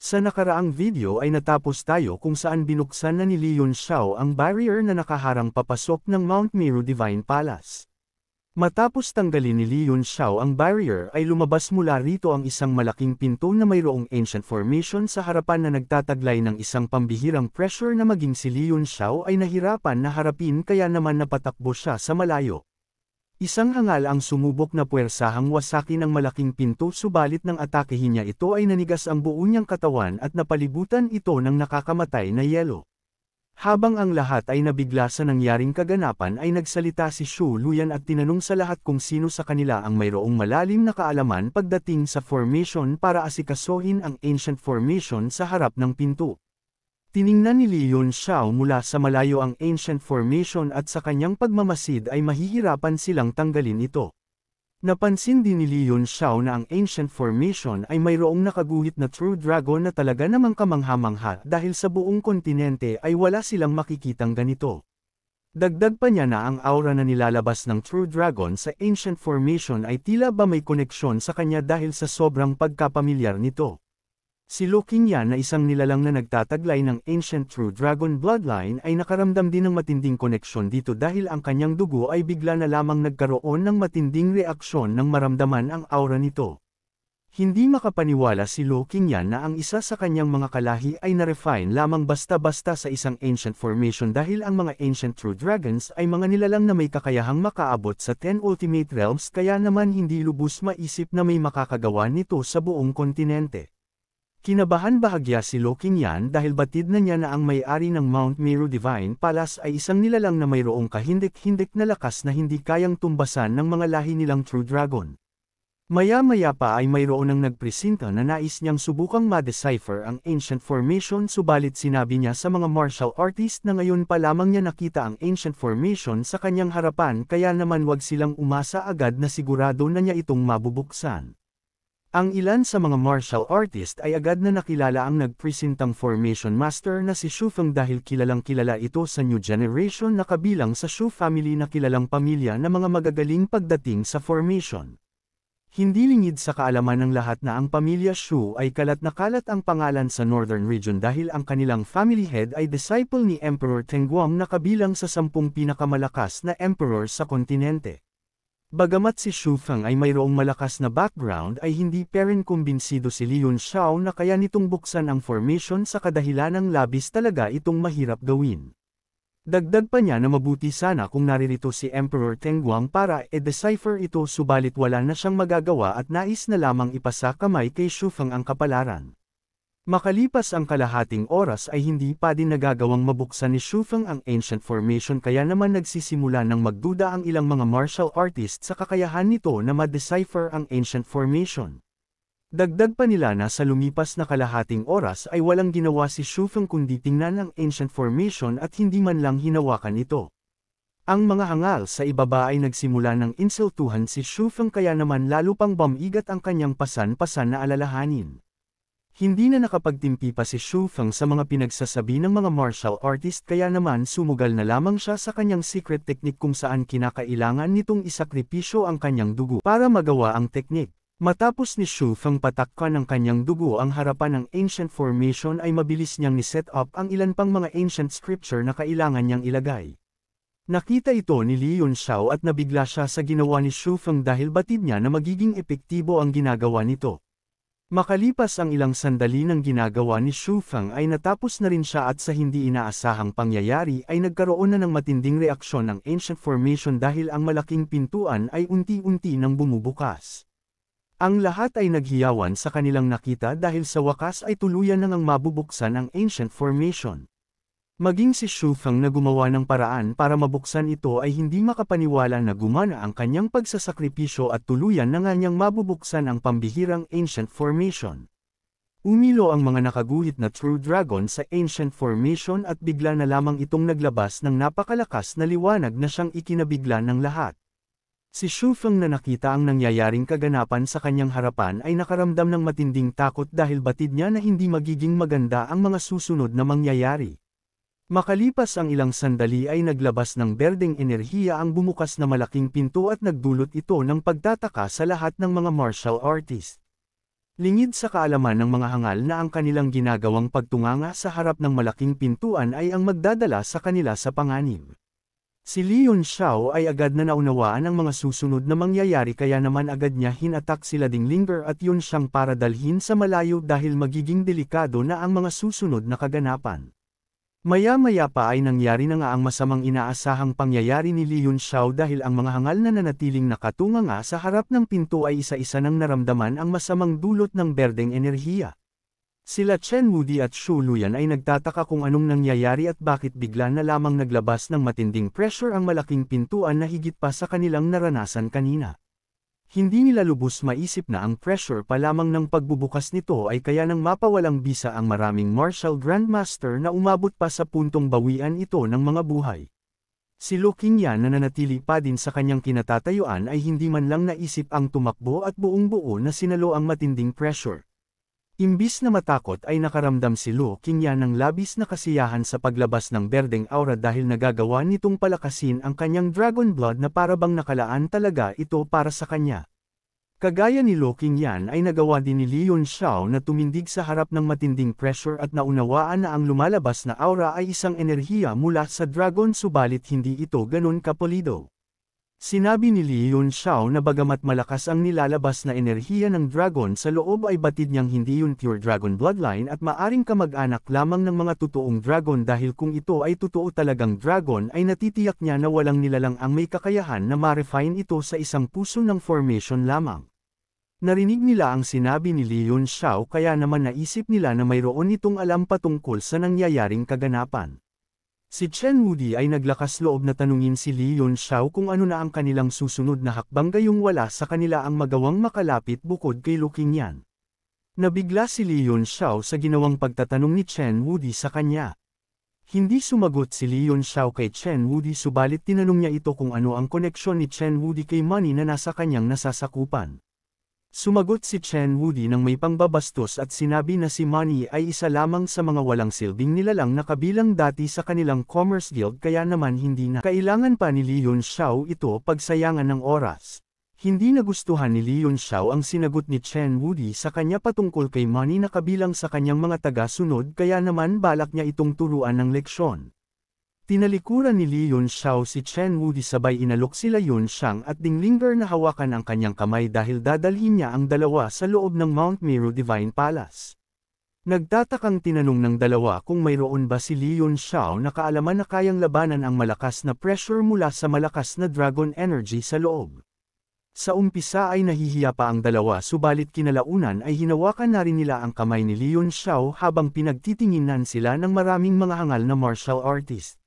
Sa nakaraang video ay natapos tayo kung saan binuksan na ni Leon Xiao ang barrier na nakaharang papasok ng Mount Meru Divine Palace. Matapos tanggalin ni Leon Xiao ang barrier ay lumabas mula rito ang isang malaking pinto na mayroong ancient formation sa harapan na nagtataglay ng isang pambihirang pressure na maging si Leon Xiao ay nahirapan na harapin kaya naman napatakbo siya sa malayo. Isang hangal ang sumubok na puwersahang wasaki ang malaking pinto subalit nang atakehin niya ito ay nanigas ang buo niyang katawan at napalibutan ito ng nakakamatay na yelo. Habang ang lahat ay nabigla sa nangyaring kaganapan ay nagsalita si Shu Luyan at tinanong sa lahat kung sino sa kanila ang mayroong malalim na kaalaman pagdating sa formation para asikasohin ang ancient formation sa harap ng pinto. Tiningnan ni Leon Xiao mula sa malayo ang ancient formation at sa kanyang pagmamasid ay mahihirapan silang tanggalin ito. Napansin din ni Leon Xiao na ang Ancient Formation ay mayroong nakaguhit na True Dragon na talaga namang kamangha-mangha dahil sa buong kontinente ay wala silang makikitang ganito. Dagdag pa niya na ang aura na nilalabas ng True Dragon sa Ancient Formation ay tila ba may koneksyon sa kanya dahil sa sobrang pagkapamilyar nito. Si Lu Qingyan na isang nilalang na nagtataglay ng Ancient True Dragon Bloodline ay nakaramdam din ng matinding koneksyon dito dahil ang kanyang dugo ay bigla na lamang nagkaroon ng matinding reaksyon nang maramdaman ang aura nito. Hindi makapaniwala si Lu Qingyan na ang isa sa kanyang mga kalahi ay na-refine lamang basta-basta sa isang ancient formation dahil ang mga ancient true dragons ay mga nilalang na may kakayahang makaabot sa 10 ultimate realms kaya naman hindi lubos maisip na may makakagawa nito sa buong kontinente. Kinabahan bahagya si Lokinyan dahil batid na niya na ang may-ari ng Mount Meru Divine Palace ay isang nilalang na mayroong kahindik-hindik na lakas na hindi kayang tumbasan ng mga lahi nilang True Dragon. Maya-maya pa ay mayroon ng nagpresinta na nais niyang subukang ma-decipher ang ancient formation subalit sinabi niya sa mga martial artist na ngayon pa lamang niya nakita ang ancient formation sa kanyang harapan kaya naman wag silang umasa agad na sigurado na niya itong mabubuksan. Ang ilan sa mga martial artist ay agad na nakilala ang nagpresentang formation master na si Shu Feng dahil kilalang kilala ito sa new generation na kabilang sa Shu family na kilalang pamilya na mga magagaling pagdating sa formation. Hindi lingid sa kaalaman ng lahat na ang pamilya Shu ay kalat na kalat ang pangalan sa northern region dahil ang kanilang family head ay disciple ni Emperor Tengguang na kabilang sa sampung pinakamalakas na emperor sa kontinente. Bagamat si Xu Feng ay mayroong malakas na background ay hindi pa rin kumbinsido si Liun Xiao na kaya nitong buksan ang formation sa kadahilan ng labis talaga itong mahirap gawin. Dagdag pa niya na mabuti sana kung naririto si Emperor Tengguang para e-decipher ito subalit wala na siyang magagawa at nais na lamang ipasa kamay kay Xu Feng ang kapalaran. Makalipas ang kalahating oras ay hindi pa din nagagawang mabuksan ni Shufeng ang ancient formation kaya naman nagsisimula ng magduda ang ilang mga martial artist sa kakayahan nito na ma-decipher ang ancient formation. Dagdag pa nila na sa lumipas na kalahating oras ay walang ginawa si Shufeng kundi tingnan ang ancient formation at hindi man lang hinawakan ito. Ang mga hangal sa ibaba ay nagsimula ng insultuhan si Shufeng kaya naman lalo pang bamigat ang kanyang pasan-pasan na alalahanin. Hindi na nakapagtimpi pa si Xu Feng sa mga pinagsasabi ng mga martial artist kaya naman sumugal na lamang siya sa kanyang secret technique kung saan kinakailangan nitong isakripisyo ang kanyang dugo para magawa ang technique. Matapos ni Xu Feng patakkan ng kanyang dugo ang harapan ng ancient formation ay mabilis niyang ni-set up ang ilan pang mga ancient scripture na kailangan niyang ilagay. Nakita ito ni Li Xiao at nabigla siya sa ginawa ni Xu Feng dahil batid niya na magiging epektibo ang ginagawa nito. Makalipas ang ilang sandali ng ginagawa ni Xu Fang ay natapos na rin siya at sa hindi inaasahang pangyayari ay nagkaroon na ng matinding reaksyon ng ancient formation dahil ang malaking pintuan ay unti-unti nang bumubukas. Ang lahat ay naghiyawan sa kanilang nakita dahil sa wakas ay tuluyan nang mabubuksan ang ancient formation. Maging si Shufang na gumawa ng paraan para mabuksan ito ay hindi makapaniwala na gumana ang kanyang pagsasakripisyo at tuluyan na nga niyang mabubuksan ang pambihirang Ancient Formation. Umilo ang mga nakaguhit na True Dragon sa Ancient Formation at bigla na lamang itong naglabas ng napakalakas na liwanag na siyang ikinabigla ng lahat. Si Shufeng na nakita ang nangyayaring kaganapan sa kanyang harapan ay nakaramdam ng matinding takot dahil batid niya na hindi magiging maganda ang mga susunod na mangyayari. Makalipas ang ilang sandali ay naglabas ng berdeng enerhiya ang bumukas na malaking pinto at nagdulot ito ng pagtataka sa lahat ng mga martial artist. Lingid sa kaalaman ng mga hangal na ang kanilang ginagawang pagtunganga sa harap ng malaking pintuan ay ang magdadala sa kanila sa panganib. Si Leon Xiao ay agad na naunawaan ang mga susunod na mangyayari kaya naman agad niya hinatak sila Ding Linger at Yun Siyang para dalhin sa malayo dahil magiging delikado na ang mga susunod na kaganapan. Maya-maya pa ay nangyari na nga ang masamang inaasahang pangyayari ni Li Xiao dahil ang mga hangal na nanatiling nakatunga nga sa harap ng pinto ay isa-isa nang naramdaman ang masamang dulot ng berdeng enerhiya. Sila Chen Moody at Shu Luyan ay nagtataka kung anong nangyayari at bakit bigla na lamang naglabas ng matinding pressure ang malaking pintuan na higit pa sa kanilang naranasan kanina. Hindi nila lubos maisip na ang pressure pa lamang ng pagbubukas nito ay kaya nang mapawalang bisa ang maraming martial grandmaster na umabot pa sa puntong bawian ito ng mga buhay. Si Lukinyan na nanatili pa din sa kanyang kinatatayuan ay hindi man lang naisip ang tumakbo at buong buo na sinalo ang matinding pressure. Imbis na matakot ay nakaramdam si Lu Qingyan ng labis na kasiyahan sa paglabas ng berdeng aura dahil nagagawa nitong palakasin ang kanyang dragon blood na parabang nakalaan talaga ito para sa kanya. Kagaya ni Lu Qingyan ay nagawa din ni Leon Xiao na tumindig sa harap ng matinding pressure at naunawaan na ang lumalabas na aura ay isang enerhiya mula sa dragon subalit hindi ito ganun kapulido. Sinabi ni Li Yun Xiao na bagamat malakas ang nilalabas na enerhiya ng dragon sa loob ay batid niyang hindi yun pure dragon bloodline at maaring kamag-anak lamang ng mga totoong dragon dahil kung ito ay totoo talagang dragon ay natitiyak niya na walang nilalang ang may kakayahan na ma-refine ito sa isang puso ng formation lamang. Narinig nila ang sinabi ni Li Yun Xiao kaya naman naisip nila na mayroon itong alam patungkol sa nangyayaring kaganapan. Si Chen Moody ay naglakas loob na tanungin si Li Yunxiao kung ano na ang kanilang susunod na hakbang gayong wala sa kanila ang magawang makalapit bukod kay Lu Qingyan. Nabigla si Li Yunxiao sa ginawang pagtatanong ni Chen Wudi sa kanya. Hindi sumagot si Li Yunxiao kay Chen Wudi subalit tinanong niya ito kung ano ang koneksyon ni Chen Wudi kay Money na nasa kanyang nasasakupan. Sumagot si Chen Woody ng may pangbabastos at sinabi na si Manny ay isa lamang sa mga walang silbing nilalang na kabilang dati sa kanilang Commerce Guild kaya naman hindi na kailangan pa ni Leon Xiao ito pagsayangan ng oras. Hindi nagustuhan ni Leon Xiao ang sinagot ni Chen Woody sa kanya patungkol kay Manny na kabilang sa kanyang mga taga-sunod kaya naman balak niya itong turuan ng leksyon. Tinalikuran ni Li Yun Xiao si Chen Wudi sabay inalok sila Yun Shang at Dinglinger na hawakan ang kanyang kamay dahil dadalhin niya ang dalawa sa loob ng Mount Meru Divine Palace. Nagtatakang tinanong ng dalawa kung mayroon ba si Li Yun Xiao na kaalaman na kayang labanan ang malakas na pressure mula sa malakas na dragon energy sa loob. Sa umpisa ay nahihiya pa ang dalawa subalit kinalaunan ay hinawakan na rin nila ang kamay ni Li Yun Xiao habang pinagtitinginan sila ng maraming mga hangal na martial artist.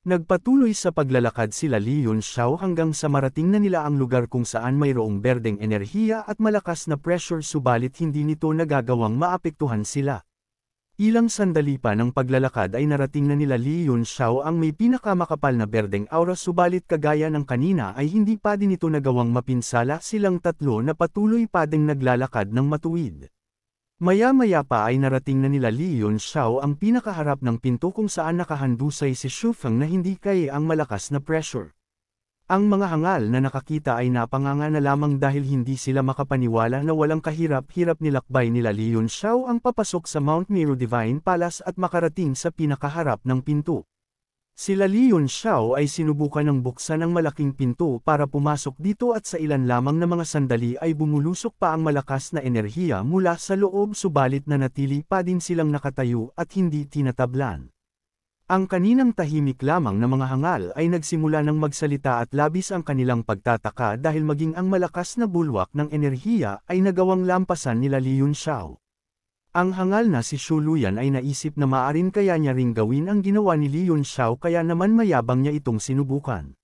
Nagpatuloy sa paglalakad sila Li Yunxiao hanggang sa marating na nila ang lugar kung saan mayroong berdeng enerhiya at malakas na pressure subalit hindi nito nagagawang maapektuhan sila. Ilang sandali pa ng paglalakad ay narating na nila Li Yunxiao ang may pinakamakapal na berdeng aura subalit kagaya ng kanina ay hindi pa din ito nagawang mapinsala silang tatlo na patuloy pa ding naglalakad ng matuwid. Maya-maya pa ay narating na nila Li Yun Xiao ang pinakaharap ng pinto kung saan nakahandusay si Xu Feng na hindi kaya ang malakas na pressure. Ang mga hangal na nakakita ay napanganga na lamang dahil hindi sila makapaniwala na walang kahirap-hirap nilakbay nila Li Yun Xiao ang papasok sa Mount Meru Divine Palace at makarating sa pinakaharap ng pinto. Sila Leon Xiao ay sinubukan ng buksan ang malaking pinto para pumasok dito at sa ilan lamang na mga sandali ay bumulusok pa ang malakas na enerhiya mula sa loob subalit na natili pa din silang nakatayo at hindi tinatablan. Ang kaninang tahimik lamang na mga hangal ay nagsimula ng magsalita at labis ang kanilang pagtataka dahil maging ang malakas na bulwak ng enerhiya ay nagawang lampasan nila Liyun Xiao. Ang hangal na si Shuluyan ay naisip na maarin kaya niya ring gawin ang ginawa ni Leon Xiao kaya naman mayabang niya itong sinubukan.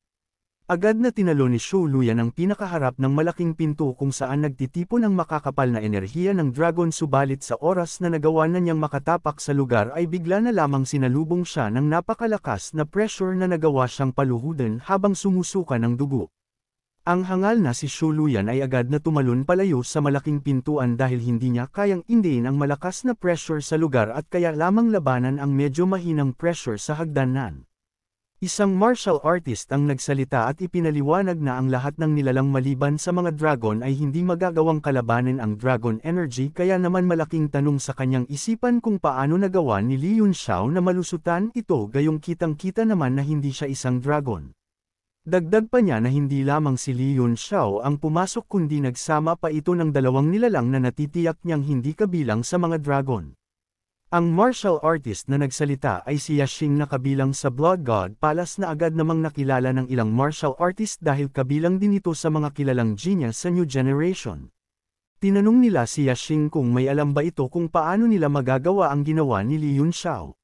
Agad na tinalo ni Shuluyan ang pinakaharap ng malaking pinto kung saan nagtitipon ang makakapal na enerhiya ng dragon subalit sa oras na nagawa na niyang makatapak sa lugar ay bigla na lamang sinalubong siya ng napakalakas na pressure na nagawa siyang paluhudan habang sumusuka ng dugo. Ang hangal na si Shuluyan ay agad na tumalon palayo sa malaking pintuan dahil hindi niya kayang indiin ang malakas na pressure sa lugar at kaya lamang labanan ang medyo mahinang pressure sa hagdanan. Isang martial artist ang nagsalita at ipinaliwanag na ang lahat ng nilalang maliban sa mga dragon ay hindi magagawang kalabanin ang dragon energy kaya naman malaking tanong sa kanyang isipan kung paano nagawa ni Li Yun Xiao na malusutan ito gayong kitang-kita naman na hindi siya isang dragon. Dagdag pa niya na hindi lamang si Leon Xiao ang pumasok kundi nagsama pa ito ng dalawang nilalang na natitiyak niyang hindi kabilang sa mga dragon. Ang martial artist na nagsalita ay si Yashing na kabilang sa Blood God Palace na agad namang nakilala ng ilang martial artist dahil kabilang din ito sa mga kilalang genius sa new generation. Tinanong nila si Yashing kung may alam ba ito kung paano nila magagawa ang ginawa ni Li Yun Xiao.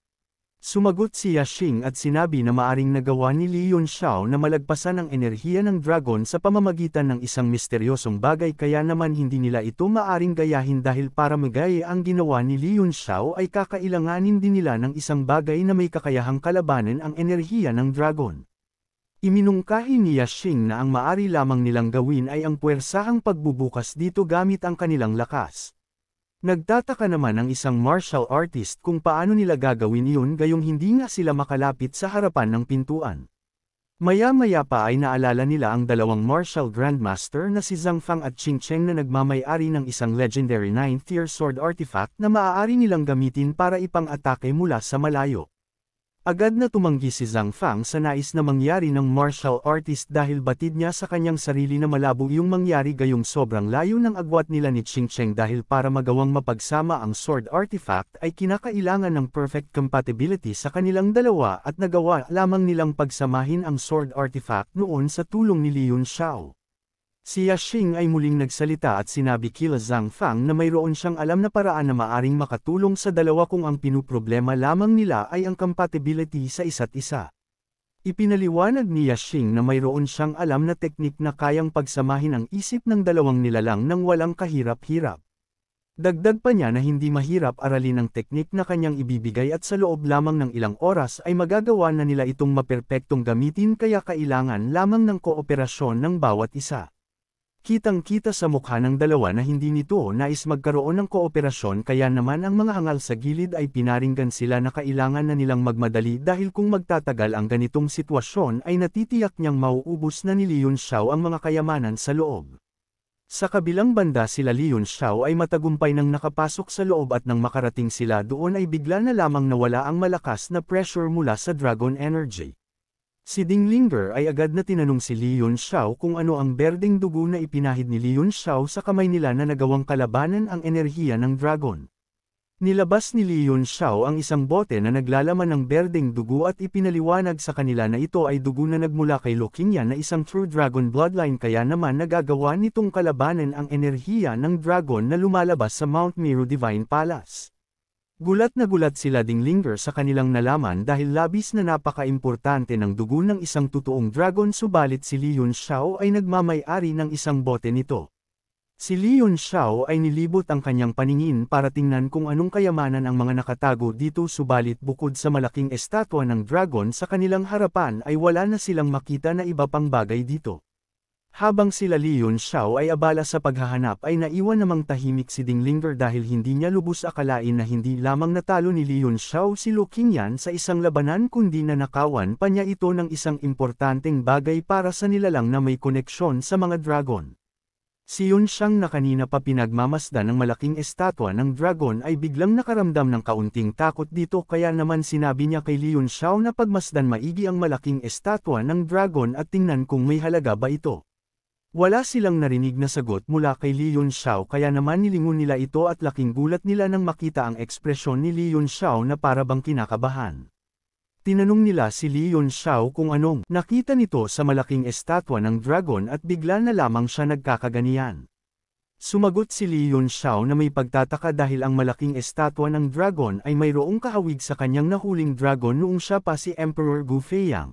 Sumagot si Yashing at sinabi na maaring nagawa ni Li Yunxiao na malagpasan ang enerhiya ng dragon sa pamamagitan ng isang misteryosong bagay kaya naman hindi nila ito maaring gayahin dahil para magaya ang ginawa ni Li Yunxiao ay kakailanganin din nila ng isang bagay na may kakayahang kalabanin ang enerhiya ng dragon. Iminungkahi ni Yashing na ang maari lamang nilang gawin ay ang puwersahang pagbubukas dito gamit ang kanilang lakas. Nagtataka naman ang isang martial artist kung paano nila gagawin iyon gayong hindi nga sila makalapit sa harapan ng pintuan. Maya-maya pa ay naalala nila ang dalawang martial grandmaster na si Zhang Fang at Ching Cheng na nagmamayari ng isang legendary 9th-tier sword artifact na maaari nilang gamitin para ipang-atake mula sa malayo. Agad na tumanggi si Zhang Fang sa nais na mangyari ng martial artist dahil batid niya sa kanyang sarili na malabo yung mangyari gayong sobrang layo ng agwat nila ni Ching Cheng dahil para magawang mapagsama ang sword artifact ay kinakailangan ng perfect compatibility sa kanilang dalawa at nagawa lamang nilang pagsamahin ang sword artifact noon sa tulong ni Liun Xiao. Si Yashing ay muling nagsalita at sinabi kila Zhang Fang na mayroon siyang alam na paraan na maaring makatulong sa dalawa kung ang pinuproblema lamang nila ay ang compatibility sa isa't isa. Ipinaliwanag ni Yashing na mayroon siyang alam na teknik na kayang pagsamahin ang isip ng dalawang nilalang nang walang kahirap-hirap. Dagdag pa niya na hindi mahirap aralin ang teknik na kanyang ibibigay at sa loob lamang ng ilang oras ay magagawa na nila itong maperpektong gamitin kaya kailangan lamang ng kooperasyon ng bawat isa. Kitang-kita sa mukha ng dalawa na hindi nito nais magkaroon ng kooperasyon kaya naman ang mga angal sa gilid ay pinaringgan sila na kailangan na nilang magmadali dahil kung magtatagal ang ganitong sitwasyon ay natitiyak niyang mauubos na ni Leon Xiao ang mga kayamanan sa loob. Sa kabilang banda sila Leon Xiao ay matagumpay nang nakapasok sa loob at nang makarating sila doon ay bigla na lamang nawala ang malakas na pressure mula sa Dragon Energy. Si Dinglingber ay agad na tinanong si Leon Xiao kung ano ang berdeng dugo na ipinahid ni Leon Xiao sa kamay nila na nagawang kalabanan ang enerhiya ng dragon. Nilabas ni Leon Xiao ang isang bote na naglalaman ng berdeng dugo at ipinaliwanag sa kanila na ito ay dugo na nagmula kay Lokinya na isang true dragon bloodline kaya naman nagagawa nitong kalabanan ang enerhiya ng dragon na lumalabas sa Mount Meru Divine Palace. Gulat na gulat sila ding linger sa kanilang nalaman dahil labis na napaka-importante ng dugo ng isang totoong dragon subalit si Li Xiao ay nagmamay-ari ng isang bote nito. Si Li Xiao ay nilibot ang kanyang paningin para tingnan kung anong kayamanan ang mga nakatago dito subalit bukod sa malaking estatwa ng dragon sa kanilang harapan ay wala na silang makita na iba pang bagay dito. Habang sila Leon Xiao ay abala sa paghahanap ay naiwan namang tahimik si Ding Lingger dahil hindi niya lubos akalain na hindi lamang natalo ni Leon Xiao si Lu Qingyan sa isang labanan kundi nanakawan pa niya ito ng isang importanteng bagay para sa nila lang na may koneksyon sa mga dragon. Si Yun Xiang na kanina pa pinagmamasda ng malaking estatwa ng dragon ay biglang nakaramdam ng kaunting takot dito kaya naman sinabi niya kay Leon Xiao na pagmasdan maigi ang malaking estatwa ng dragon at tingnan kung may halaga ba ito. Wala silang narinig na sagot mula kay Li Yunxiao kaya naman nilingon nila ito at laking gulat nila nang makita ang ekspresyon ni Li Yunxiao na parabang kinakabahan. Tinanong nila si Li Yunxiao kung anong nakita nito sa malaking estatwa ng dragon at bigla na lamang siya nagkakaganiyan. Sumagot si Li Yunxiao na may pagtataka dahil ang malaking estatwa ng dragon ay mayroong kahawig sa kanyang nahuling dragon noong siya pa si Emperor Gu Feiyang.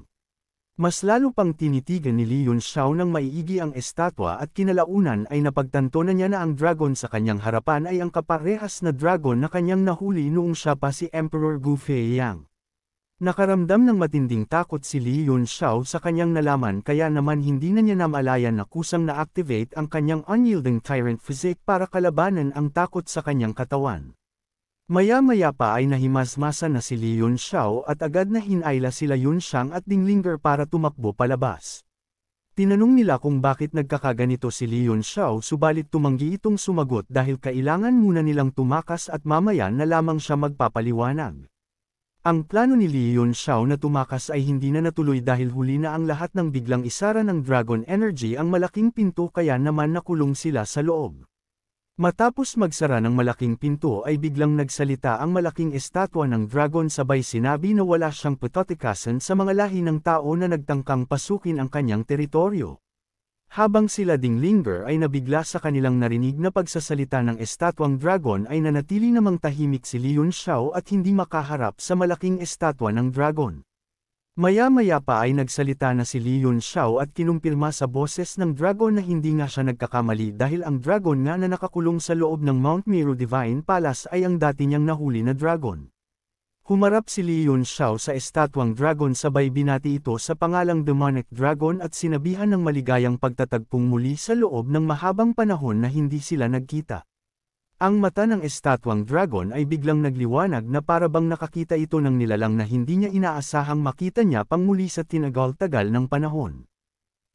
Mas lalo pang tinitigan ni Li Yunxiao nang maiigi ang estatwa at kinalaunan ay napagtanto na niya na ang dragon sa kanyang harapan ay ang kaparehas na dragon na kanyang nahuli noong siya pa si Emperor Gu Feiyang. Nakaramdam ng matinding takot si Li Yunxiao sa kanyang nalaman kaya naman hindi na niya namalayan na kusang na-activate ang kanyang unyielding tyrant physique para kalabanan ang takot sa kanyang katawan. Maya-maya pa ay nahimasmasa na si Li Yun Xiao at agad na hinayla sila Yun Xiang at Dinglinger para tumakbo palabas. Tinanong nila kung bakit nagkakaganito si Li Yun Xiao subalit tumanggi itong sumagot dahil kailangan muna nilang tumakas at mamaya na lamang siya magpapaliwanag. Ang plano ni Li Yun Xiao na tumakas ay hindi na natuloy dahil huli na ang lahat ng biglang isara ng Dragon Energy ang malaking pinto kaya naman nakulong sila sa loob. Matapos magsara ng malaking pinto ay biglang nagsalita ang malaking estatwa ng dragon sabay sinabi na wala siyang putotikasan sa mga lahi ng tao na nagtangkang pasukin ang kanyang teritoryo. Habang sila ding linger ay nabigla sa kanilang narinig na pagsasalita ng estatwang dragon ay nanatili namang tahimik si Leon Xiao at hindi makaharap sa malaking estatwa ng dragon. Maya-maya pa ay nagsalita na si Li Yun Xiao at kinumpirma sa boses ng dragon na hindi nga siya nagkakamali dahil ang dragon nga na nakakulong sa loob ng Mount Meru Divine Palace ay ang dati niyang nahuli na dragon. Humarap si Li Yun Xiao sa estatwang dragon sabay binati ito sa pangalang Demonic Dragon at sinabihan ng maligayang pagtatagpong muli sa loob ng mahabang panahon na hindi sila nagkita. Ang mata ng estatwang dragon ay biglang nagliwanag na parabang nakakita ito ng nilalang na hindi niya inaasahang makita niya pang muli sa tinagal-tagal ng panahon.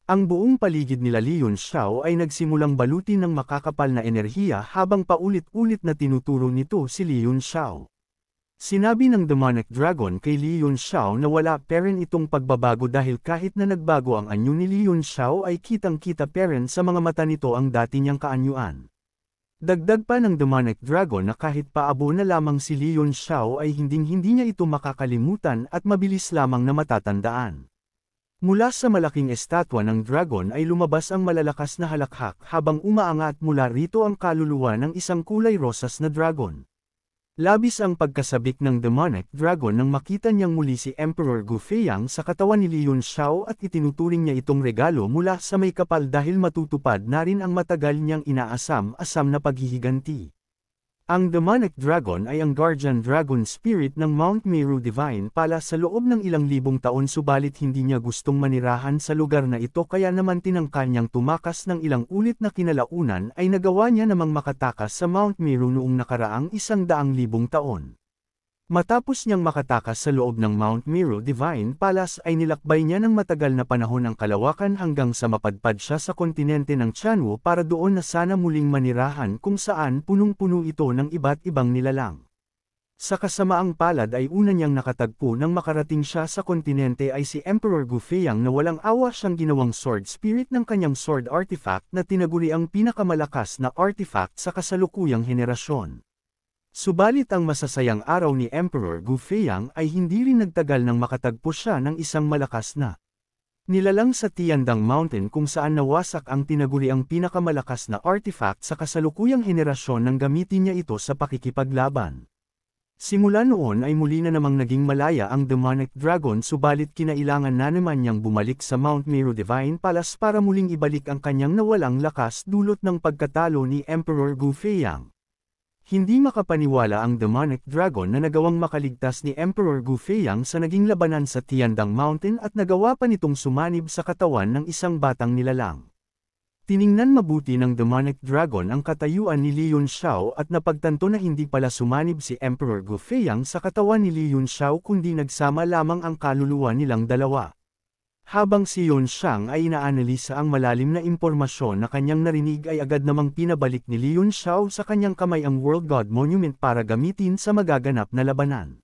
Ang buong paligid nila Leon Xiao ay nagsimulang baluti ng makakapal na enerhiya habang paulit-ulit na tinuturo nito si Leon Xiao. Sinabi ng Demonic Dragon kay Leon Xiao na wala peren itong pagbabago dahil kahit na nagbago ang anyo ni Leon Xiao ay kitang-kita peren sa mga mata nito ang dati niyang kaanyuan. Dagdag pa ng Demonic Dragon na kahit paabo na lamang si Leon Xiao ay hinding-hindi niya ito makakalimutan at mabilis lamang na matatandaan. Mula sa malaking estatwa ng dragon ay lumabas ang malalakas na halakhak habang umaangat mula rito ang kaluluwa ng isang kulay rosas na dragon. Labis ang pagkasabik ng demonic dragon nang makita niyang muli si Emperor Gufeyang sa katawan ni Liun Xiao at itinuturing niya itong regalo mula sa may kapal dahil matutupad na rin ang matagal niyang inaasam-asam na paghihiganti. Ang Demonic Dragon ay ang guardian dragon spirit ng Mount Meru Divine pala sa loob ng ilang libong taon subalit hindi niya gustong manirahan sa lugar na ito kaya naman tinangka niyang tumakas ng ilang ulit na kinalaunan ay nagawa niya namang makatakas sa Mount Meru noong nakaraang isang daang libong taon. Matapos niyang makatakas sa loob ng Mount Miro Divine Palace ay nilakbay niya ng matagal na panahon ang kalawakan hanggang sa mapadpad siya sa kontinente ng Chanwu para doon na sana muling manirahan kung saan punong-puno ito ng iba't ibang nilalang. Sa kasamaang palad ay una niyang nakatagpo nang makarating siya sa kontinente ay si Emperor Gufeyang na walang awa siyang ginawang sword spirit ng kanyang sword artifact na tinaguri ang pinakamalakas na artifact sa kasalukuyang henerasyon. Subalit ang masasayang araw ni Emperor Gu Feiyang ay hindi rin nagtagal nang makatagpo siya ng isang malakas na nilalang sa Tiandang Mountain kung saan nawasak ang tinaguli ang pinakamalakas na artifact sa kasalukuyang henerasyon nang gamitin niya ito sa pakikipaglaban. Simula noon ay muli na namang naging malaya ang Demonic Dragon subalit kinailangan na naman niyang bumalik sa Mount Meru Divine Palace para muling ibalik ang kanyang nawalang lakas dulot ng pagkatalo ni Emperor Gu Feiyang. Hindi makapaniwala ang demonic dragon na nagawang makaligtas ni Emperor Gu Feiyang sa naging labanan sa Tiandang Mountain at nagawa pa nitong sumanib sa katawan ng isang batang nilalang. Tiningnan mabuti ng demonic dragon ang katayuan ni Li Yun Xiao at napagtanto na hindi pala sumanib si Emperor Gu Feiyang sa katawan ni Li Yun Xiao kundi nagsama lamang ang kaluluwa nilang dalawa. Habang si Yun Shang ay inaanalisa ang malalim na impormasyon na kanyang narinig ay agad namang pinabalik ni Li Xiao sa kanyang kamay ang World God Monument para gamitin sa magaganap na labanan.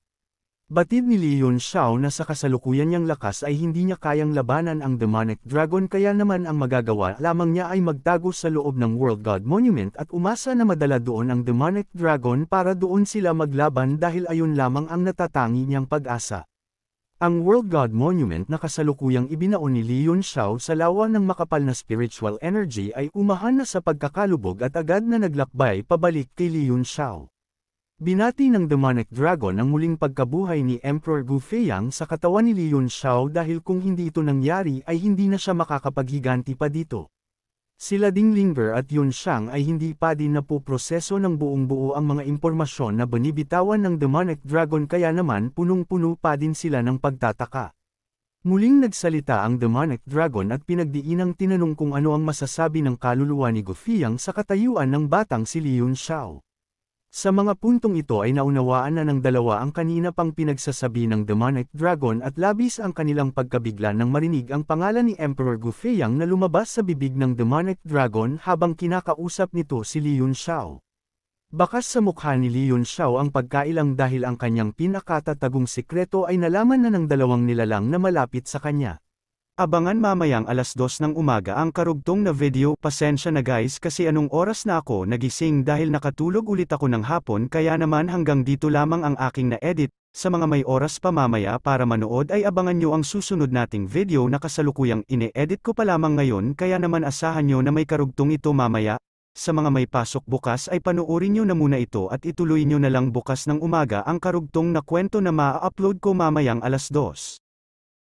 Batid ni Li Xiao na sa kasalukuyan niyang lakas ay hindi niya kayang labanan ang Demonic Dragon kaya naman ang magagawa lamang niya ay magtago sa loob ng World God Monument at umasa na madala doon ang Demonic Dragon para doon sila maglaban dahil ayon lamang ang natatangi niyang pag-asa. Ang World God Monument na kasalukuyang ibinaon ni Leon Xiao sa lawa ng makapal na spiritual energy ay umahan na sa pagkakalubog at agad na naglakbay pabalik kay Leon Xiao. Binati ng Demonic Dragon ang muling pagkabuhay ni Emperor Gu Feiyang sa katawan ni Leon Xiao dahil kung hindi ito nangyari ay hindi na siya makakapaghiganti pa dito. Sila ding Lingver at Yun Shang ay hindi pa din napoproseso ng buong buo ang mga impormasyon na binibitawan ng Demonic Dragon kaya naman punong-puno pa din sila ng pagtataka. Muling nagsalita ang Demonic Dragon at pinagdiinang tinanong kung ano ang masasabi ng kaluluwa ni Gufiang sa katayuan ng batang si Liun Xiao. Sa mga puntong ito ay naunawaan na ng dalawa ang kanina pang pinagsasabi ng Demonic Dragon at labis ang kanilang pagkabigla nang marinig ang pangalan ni Emperor Gufeyang na lumabas sa bibig ng Demonic Dragon habang kinakausap nito si Liyun Xiao. Bakas sa mukha ni Leon Xiao ang pagkailang dahil ang kanyang pinakatatagong sikreto ay nalaman na ng dalawang nilalang na malapit sa kanya. Abangan mamayang alas dos ng umaga ang karugtong na video, pasensya na guys kasi anong oras na ako nagising dahil nakatulog ulit ako ng hapon kaya naman hanggang dito lamang ang aking na-edit, sa mga may oras pa mamaya para manood ay abangan nyo ang susunod nating video na kasalukuyang ine-edit ko pa lamang ngayon kaya naman asahan nyo na may karugtong ito mamaya, sa mga may pasok bukas ay panoorin nyo na muna ito at ituloy nyo na lang bukas ng umaga ang karugtong na kwento na ma-upload ko mamayang alas dos.